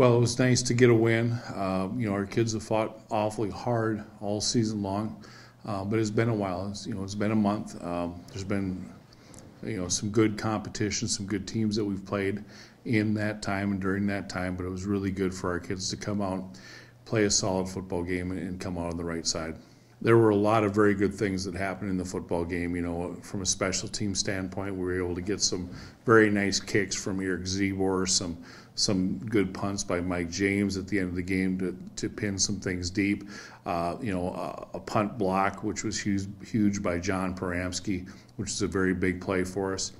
Well, it was nice to get a win. Uh, you know, our kids have fought awfully hard all season long, uh, but it's been a while. It's, you know, it's been a month. Um, there's been, you know, some good competition, some good teams that we've played in that time and during that time. But it was really good for our kids to come out, play a solid football game, and come out on the right side there were a lot of very good things that happened in the football game. You know, from a special team standpoint, we were able to get some very nice kicks from Eric Zebor, some some good punts by Mike James at the end of the game to, to pin some things deep. Uh, you know, a, a, punt block, which was huge, huge by John Paramski, which is a very big play for us.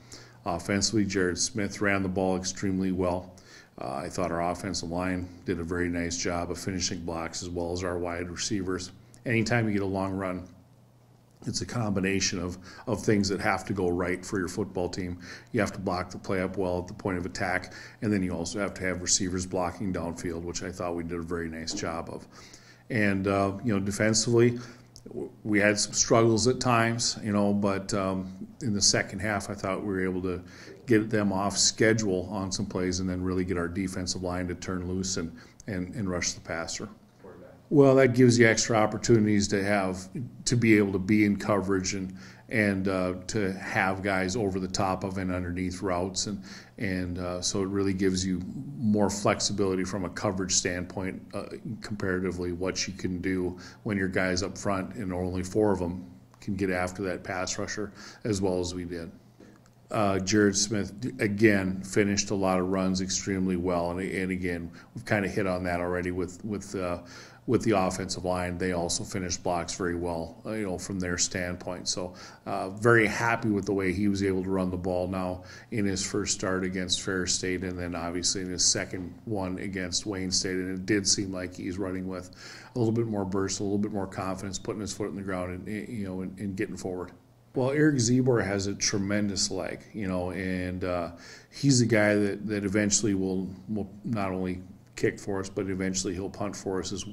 Offensively, Jared Smith ran the ball extremely well. Uh, I thought our offensive line did a very nice job of finishing blocks as well as our wide receivers anytime you get a long run, it's a combination of, of things that have to go right for your football team. You have to block the play up well at the point of attack, and then you also have to have receivers blocking downfield, which I thought we did a very nice job of. And, uh, you know, defensively, we had some struggles at times, you know, but um, in the second half, I thought we were able to get them off schedule on some plays and then really get our defensive line to turn loose and, and, and rush the passer. Well, that gives you extra opportunities to have to be able to be in coverage and and uh, to have guys over the top of and underneath routes and and uh, so it really gives you more flexibility from a coverage standpoint uh, comparatively what you can do when your guys up front and only four of them can get after that pass rusher as well as we did. Uh, Jared Smith again finished a lot of runs extremely well, and, and again we've kind of hit on that already with with uh, with the offensive line, they also finished blocks very well, uh, you know, from their standpoint. So, uh, very happy with the way he was able to run the ball now in his first start against Fair State, and then obviously in his second one against Wayne State. And it did seem like he's running with a little bit more burst, a little bit more confidence, putting his foot in the ground, and you know, and, and getting forward. Well, Eric Zebor has a tremendous leg, you know, and uh, he's a guy that, that eventually will, will not only kick for us, but eventually he'll punt for us as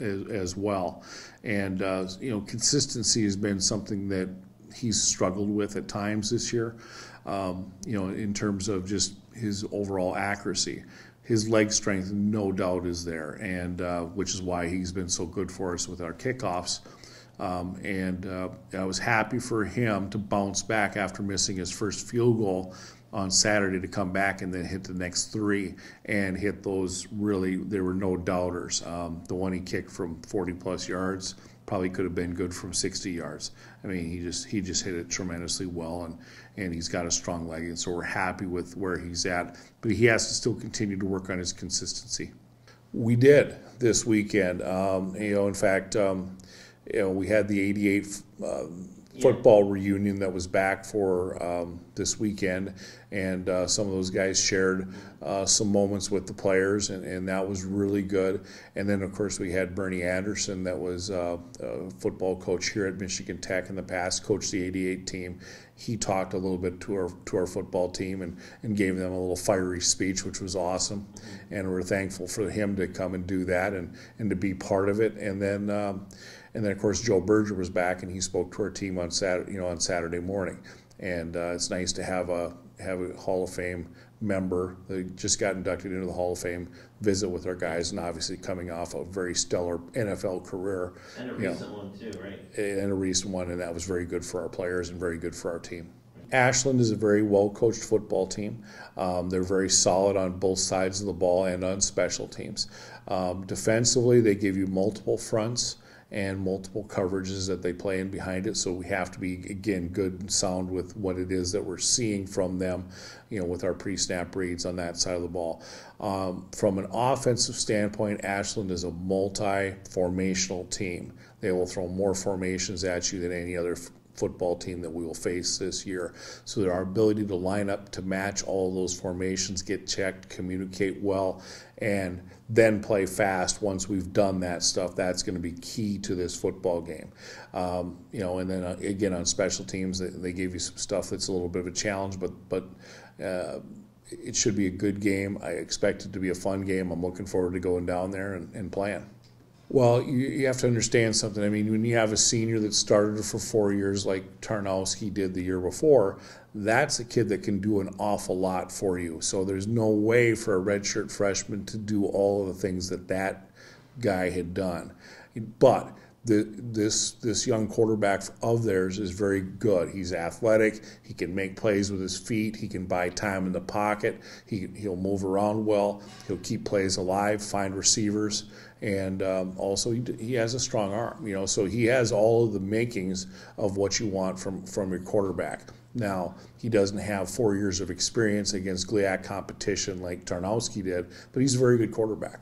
as, as well. And, uh, you know, consistency has been something that he's struggled with at times this year, um, you know, in terms of just his overall accuracy. His leg strength, no doubt, is there, and uh, which is why he's been so good for us with our kickoffs. Um, and uh, I was happy for him to bounce back after missing his first field goal on Saturday to come back and then hit the next three and hit those really, there were no doubters. Um, the one he kicked from 40 plus yards probably could have been good from 60 yards. I mean, he just he just hit it tremendously well, and and he's got a strong leg, and so we're happy with where he's at. But he has to still continue to work on his consistency. We did this weekend. Um, you know, in fact, um, you know, we had the 88 um, yeah. football reunion that was back for um, this weekend, and uh, some of those guys shared uh, some moments with the players, and, and, that was really good. And then, of course, we had Bernie Anderson, that was uh, a football coach here at Michigan Tech in the past, coached the '88 team. He talked a little bit to our to our football team and, and gave them a little fiery speech, which was awesome. And we're thankful for him to come and do that and and to be part of it. And then. Um, and then, of course, Joe Berger was back, and he spoke to our team on Saturday, you know, on Saturday morning. And uh, it's nice to have a have a Hall of Fame member that just got inducted into the Hall of Fame visit with our guys, and obviously coming off a very stellar NFL career. And a recent know, one too, right? And a recent one, and that was very good for our players and very good for our team. Ashland is a very well coached football team. Um, they're very solid on both sides of the ball and on special teams. Um, defensively, they give you multiple fronts and multiple coverages that they play in behind it. So we have to be again good and sound with what it is that we're seeing from them, you know, with our pre-snap reads on that side of the ball. Um, from an offensive standpoint, Ashland is a multi-formational team. They will throw more formations at you than any other football team that we will face this year. So that our ability to line up to match all those formations, get checked, communicate well, and then play fast once we've done that stuff. That's going to be key to this football game. Um, you know, and then uh, again on special teams, they, they, gave you some stuff that's a little bit of a challenge, but but. Uh, it should be a good game. I expect it to be a fun game. I'm looking forward to going down there and, and playing. Well, you, you, have to understand something. I mean, when you have a senior that started for four years, like Tarnowski did the year before, that's a kid that can do an awful lot for you. So there's no way for a redshirt freshman to do all of the things that that guy had done. But the, this this young quarterback of theirs is very good. He's athletic. He can make plays with his feet. He can buy time in the pocket. He he'll move around well. He'll keep plays alive. Find receivers, and um, also he, he has a strong arm. You know, so he has all of the makings of what you want from from your quarterback. Now, he doesn't have four years of experience against GLIAC competition like Tarnowski did, but he's a very good quarterback.